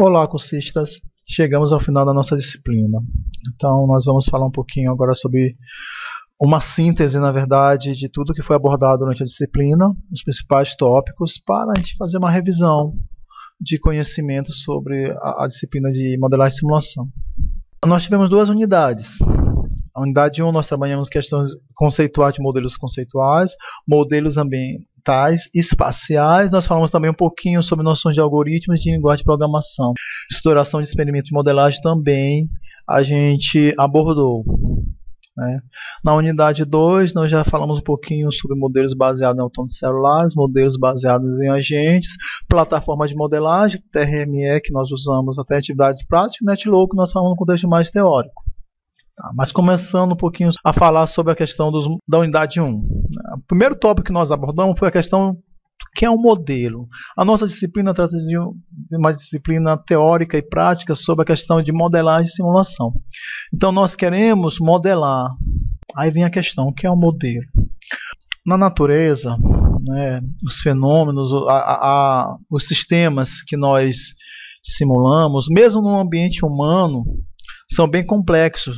Olá, cursistas! Chegamos ao final da nossa disciplina. Então, nós vamos falar um pouquinho agora sobre uma síntese, na verdade, de tudo que foi abordado durante a disciplina, os principais tópicos, para a gente fazer uma revisão de conhecimento sobre a, a disciplina de modelagem e simulação. Nós tivemos duas unidades. A unidade 1 nós trabalhamos questões conceituais de modelos conceituais, modelos ambientais, espaciais. Nós falamos também um pouquinho sobre noções de algoritmos de linguagem de programação. exploração de experimentos de modelagem também a gente abordou. Né? Na unidade 2, nós já falamos um pouquinho sobre modelos baseados em autônomos celulares, modelos baseados em agentes, plataforma de modelagem, TRME, que nós usamos até atividades práticas, NetLow, que nós falamos no contexto mais teórico. Tá, mas começando um pouquinho a falar sobre a questão dos, da unidade 1. Né? O primeiro tópico que nós abordamos foi a questão que é um modelo. A nossa disciplina trata de uma disciplina teórica e prática sobre a questão de modelagem e simulação. Então nós queremos modelar. Aí vem a questão, o que é um modelo? Na natureza, né, os fenômenos, a, a, a, os sistemas que nós simulamos, mesmo no ambiente humano, são bem complexos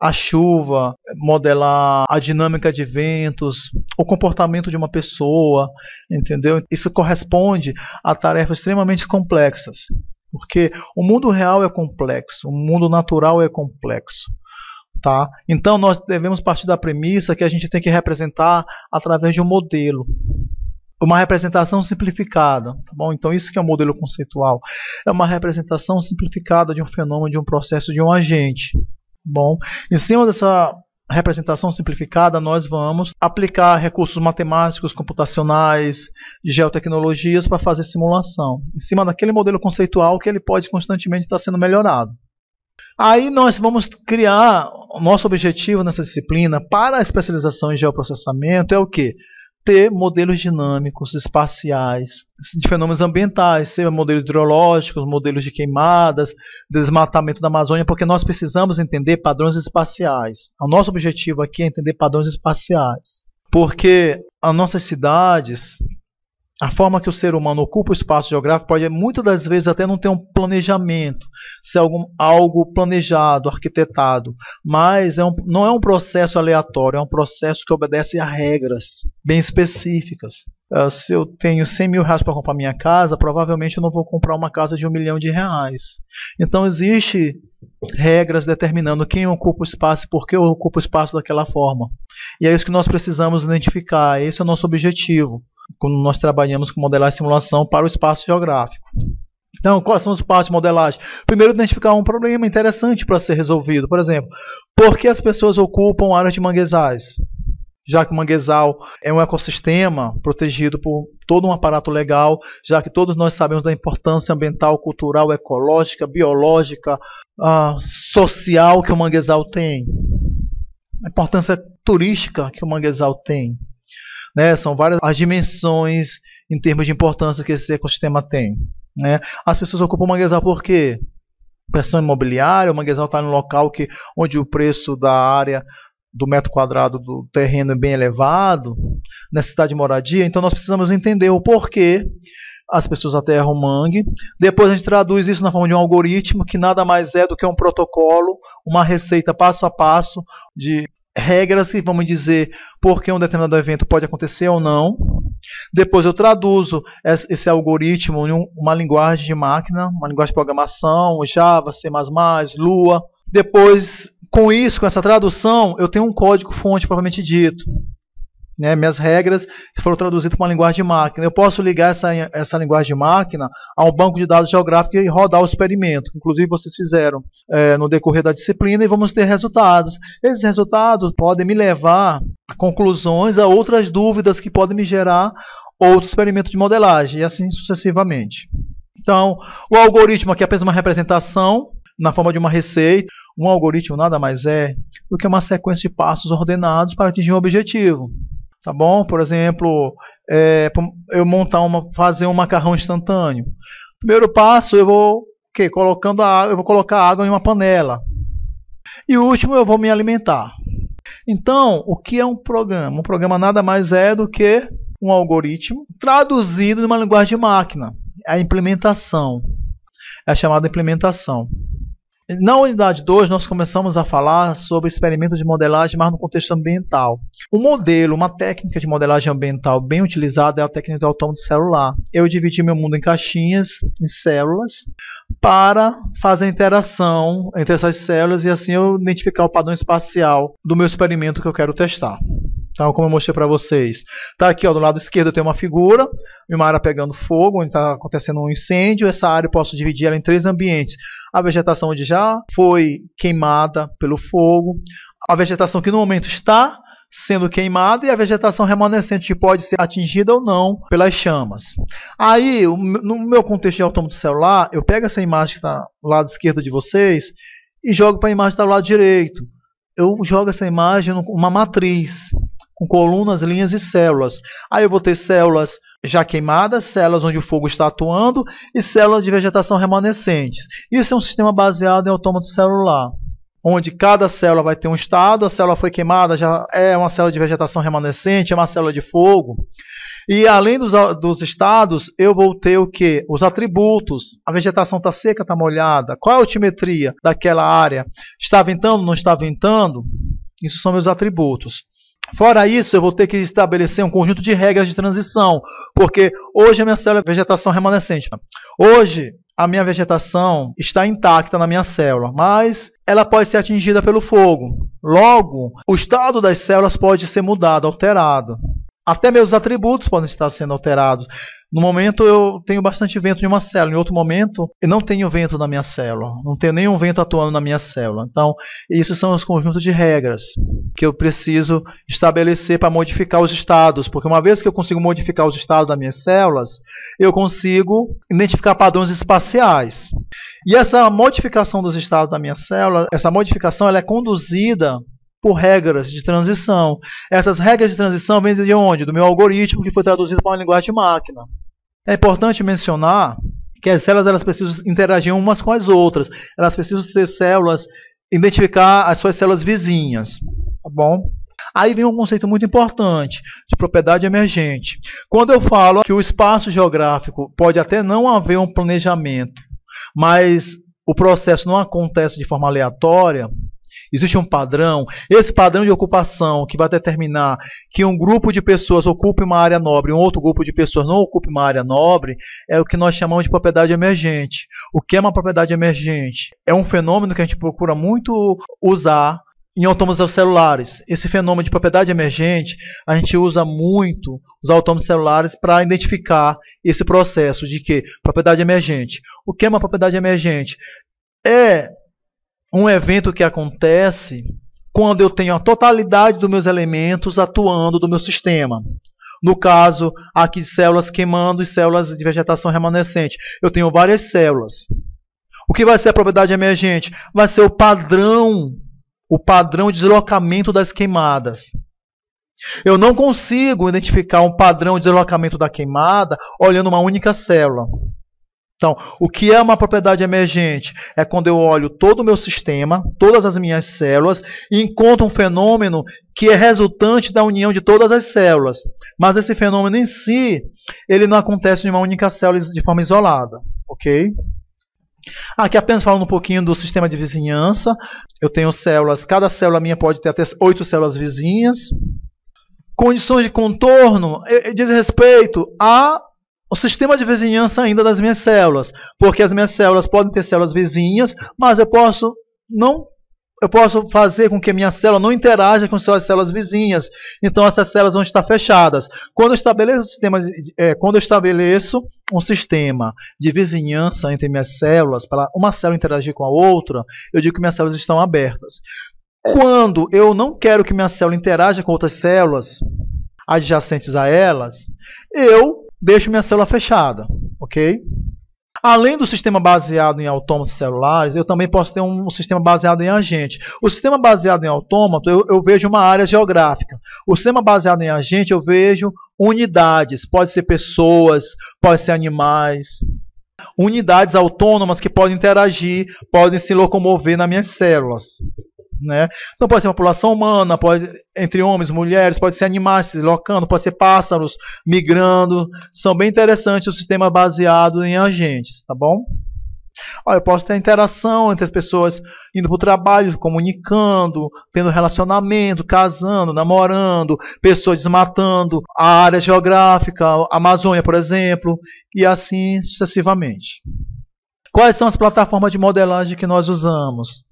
a chuva, modelar a dinâmica de ventos, o comportamento de uma pessoa, entendeu? Isso corresponde a tarefas extremamente complexas, porque o mundo real é complexo, o mundo natural é complexo. Tá? Então nós devemos partir da premissa que a gente tem que representar através de um modelo, uma representação simplificada, tá bom? Então isso que é o um modelo conceitual, é uma representação simplificada de um fenômeno, de um processo, de um agente, Bom, em cima dessa representação simplificada, nós vamos aplicar recursos matemáticos, computacionais, de geotecnologias para fazer simulação, em cima daquele modelo conceitual que ele pode constantemente estar sendo melhorado. Aí nós vamos criar, nosso objetivo nessa disciplina para a especialização em geoprocessamento é o quê? ter modelos dinâmicos, espaciais, de fenômenos ambientais, seja modelos hidrológicos, modelos de queimadas, desmatamento da Amazônia, porque nós precisamos entender padrões espaciais. O nosso objetivo aqui é entender padrões espaciais. Porque as nossas cidades, a forma que o ser humano ocupa o espaço geográfico pode muitas das vezes até não ter um planejamento, ser algum, algo planejado, arquitetado, mas é um, não é um processo aleatório, é um processo que obedece a regras bem específicas. Uh, se eu tenho 100 mil reais para comprar minha casa, provavelmente eu não vou comprar uma casa de um milhão de reais. Então existe regras determinando quem ocupa o espaço e por que ocupa o espaço daquela forma. E é isso que nós precisamos identificar, esse é o nosso objetivo quando nós trabalhamos com modelagem e simulação para o espaço geográfico. Então, quais são os passos de modelagem? Primeiro, identificar um problema interessante para ser resolvido. Por exemplo, por que as pessoas ocupam áreas de manguezais? Já que o manguezal é um ecossistema protegido por todo um aparato legal, já que todos nós sabemos da importância ambiental, cultural, ecológica, biológica, ah, social que o manguezal tem, a importância turística que o manguezal tem. Né? São várias as dimensões em termos de importância que esse ecossistema tem. Né? As pessoas ocupam o manguezal por quê? Pressão imobiliária, o manguezal está em um local que, onde o preço da área do metro quadrado do terreno é bem elevado, necessidade de moradia, então nós precisamos entender o porquê as pessoas aterram o mangue. Depois a gente traduz isso na forma de um algoritmo que nada mais é do que um protocolo, uma receita passo a passo de regras que vamos dizer porque um determinado evento pode acontecer ou não. Depois eu traduzo esse algoritmo em uma linguagem de máquina, uma linguagem de programação, Java, C++, Lua. Depois, com isso, com essa tradução, eu tenho um código fonte propriamente dito. Né, minhas regras foram traduzidas para uma linguagem de máquina. Eu posso ligar essa, essa linguagem de máquina a um banco de dados geográfico e rodar o experimento. Inclusive, vocês fizeram é, no decorrer da disciplina e vamos ter resultados. Esses resultados podem me levar a conclusões, a outras dúvidas que podem me gerar outro experimento de modelagem, e assim sucessivamente. Então, o algoritmo aqui é apenas uma representação na forma de uma receita. Um algoritmo nada mais é do que uma sequência de passos ordenados para atingir um objetivo tá bom? Por exemplo, é, eu montar uma, fazer um macarrão instantâneo. Primeiro passo, eu vou que colocando a água, eu vou colocar a água em uma panela. E o último, eu vou me alimentar. Então, o que é um programa? Um programa nada mais é do que um algoritmo traduzido em uma linguagem de máquina. É a implementação é a chamada implementação. Na unidade 2, nós começamos a falar sobre experimentos de modelagem, mas no contexto ambiental. Um modelo, uma técnica de modelagem ambiental bem utilizada é a técnica do autômato celular. Eu dividi meu mundo em caixinhas, em células, para fazer interação entre essas células e assim eu identificar o padrão espacial do meu experimento que eu quero testar. Então, como eu mostrei para vocês, tá aqui ó, do lado esquerdo eu tenho uma figura, uma área pegando fogo, onde está acontecendo um incêndio. Essa área eu posso dividir ela em três ambientes: a vegetação onde já foi queimada pelo fogo, a vegetação que no momento está sendo queimada e a vegetação remanescente que pode ser atingida ou não pelas chamas. Aí, no meu contexto de autômato celular, eu pego essa imagem que está do lado esquerdo de vocês e jogo para a imagem tá do lado direito. Eu jogo essa imagem numa matriz com colunas, linhas e células. Aí eu vou ter células já queimadas, células onde o fogo está atuando e células de vegetação remanescentes. Isso é um sistema baseado em autômato celular, onde cada célula vai ter um estado, a célula foi queimada, já é uma célula de vegetação remanescente, é uma célula de fogo. E além dos, dos estados, eu vou ter o que? Os atributos. A vegetação está seca, está molhada. Qual é a altimetria daquela área? Está ventando, não está ventando? Isso são meus atributos. Fora isso, eu vou ter que estabelecer um conjunto de regras de transição, porque hoje a minha célula é vegetação remanescente. Hoje a minha vegetação está intacta na minha célula, mas ela pode ser atingida pelo fogo. Logo, o estado das células pode ser mudado, alterado. Até meus atributos podem estar sendo alterados. No momento eu tenho bastante vento em uma célula, em outro momento eu não tenho vento na minha célula, não tenho nenhum vento atuando na minha célula. Então, isso são os conjuntos de regras que eu preciso estabelecer para modificar os estados, porque uma vez que eu consigo modificar os estados das minhas células, eu consigo identificar padrões espaciais. E essa modificação dos estados da minha célula, essa modificação ela é conduzida por regras de transição. Essas regras de transição vêm de onde? Do meu algoritmo que foi traduzido para uma linguagem de máquina. É importante mencionar que as células elas precisam interagir umas com as outras. Elas precisam ser células, identificar as suas células vizinhas, tá bom? Aí vem um conceito muito importante de propriedade emergente. Quando eu falo que o espaço geográfico pode até não haver um planejamento, mas o processo não acontece de forma aleatória, Existe um padrão. Esse padrão de ocupação que vai determinar que um grupo de pessoas ocupe uma área nobre e um outro grupo de pessoas não ocupe uma área nobre é o que nós chamamos de propriedade emergente. O que é uma propriedade emergente? É um fenômeno que a gente procura muito usar em autômatos celulares. Esse fenômeno de propriedade emergente, a gente usa muito os autômatos celulares para identificar esse processo de que propriedade emergente. O que é uma propriedade emergente? É um evento que acontece quando eu tenho a totalidade dos meus elementos atuando do meu sistema. No caso, aqui células queimando e células de vegetação remanescente. Eu tenho várias células. O que vai ser a propriedade emergente? Vai ser o padrão, o padrão de deslocamento das queimadas. Eu não consigo identificar um padrão de deslocamento da queimada olhando uma única célula. Então, o que é uma propriedade emergente? É quando eu olho todo o meu sistema, todas as minhas células, e encontro um fenômeno que é resultante da união de todas as células. Mas esse fenômeno em si, ele não acontece em uma única célula de forma isolada, ok? Aqui apenas falando um pouquinho do sistema de vizinhança. Eu tenho células, cada célula minha pode ter até oito células vizinhas. Condições de contorno eh, eh, diz respeito a o sistema de vizinhança ainda das minhas células, porque as minhas células podem ter células vizinhas, mas eu posso não eu posso fazer com que minha célula não interaja com suas células vizinhas. Então essas células vão estar fechadas. Quando eu estabeleço, sistema, é, quando eu estabeleço um sistema de vizinhança entre minhas células, para uma célula interagir com a outra, eu digo que minhas células estão abertas. Quando eu não quero que minha célula interaja com outras células adjacentes a elas, eu deixo minha célula fechada, ok? Além do sistema baseado em autômatos celulares, eu também posso ter um sistema baseado em agente. O sistema baseado em autômato, eu, eu, vejo uma área geográfica. O sistema baseado em agente, eu vejo unidades. Pode ser pessoas, pode ser animais. Unidades autônomas que podem interagir, podem se locomover nas minhas células. Né? Então pode ser uma população humana, pode entre homens, mulheres, pode ser animais se deslocando, pode ser pássaros migrando. São bem interessantes o sistema baseado em agentes, tá bom? Olha, eu posso ter interação entre as pessoas indo para o trabalho, comunicando, tendo relacionamento, casando, namorando, pessoas desmatando, a área geográfica, a Amazônia, por exemplo, e assim sucessivamente. Quais são as plataformas de modelagem que nós usamos?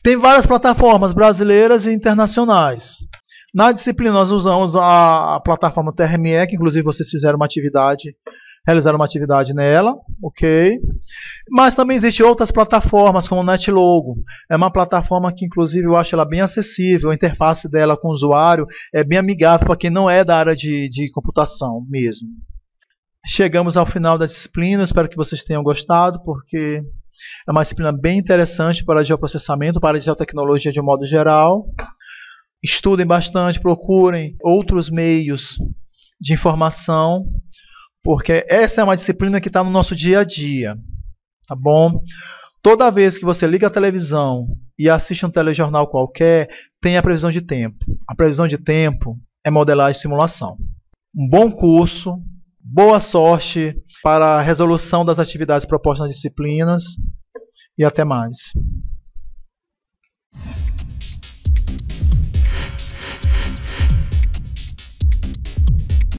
Tem várias plataformas brasileiras e internacionais. Na disciplina nós usamos a, plataforma TRME, que inclusive vocês fizeram uma atividade, realizaram uma atividade nela, ok? Mas também existem outras plataformas, como o NetLogo. É uma plataforma que inclusive eu acho ela bem acessível, a interface dela com o usuário é bem amigável para quem não é da área de, de computação mesmo. Chegamos ao final da disciplina, espero que vocês tenham gostado, porque é uma disciplina bem interessante para geoprocessamento, para geotecnologia de modo geral. Estudem bastante, procurem outros meios de informação, porque essa é uma disciplina que está no nosso dia a dia, tá bom? Toda vez que você liga a televisão e assiste um telejornal qualquer, tem a previsão de tempo. A previsão de tempo é modelagem e simulação. Um bom curso, Boa sorte para a resolução das atividades propostas nas disciplinas e até mais.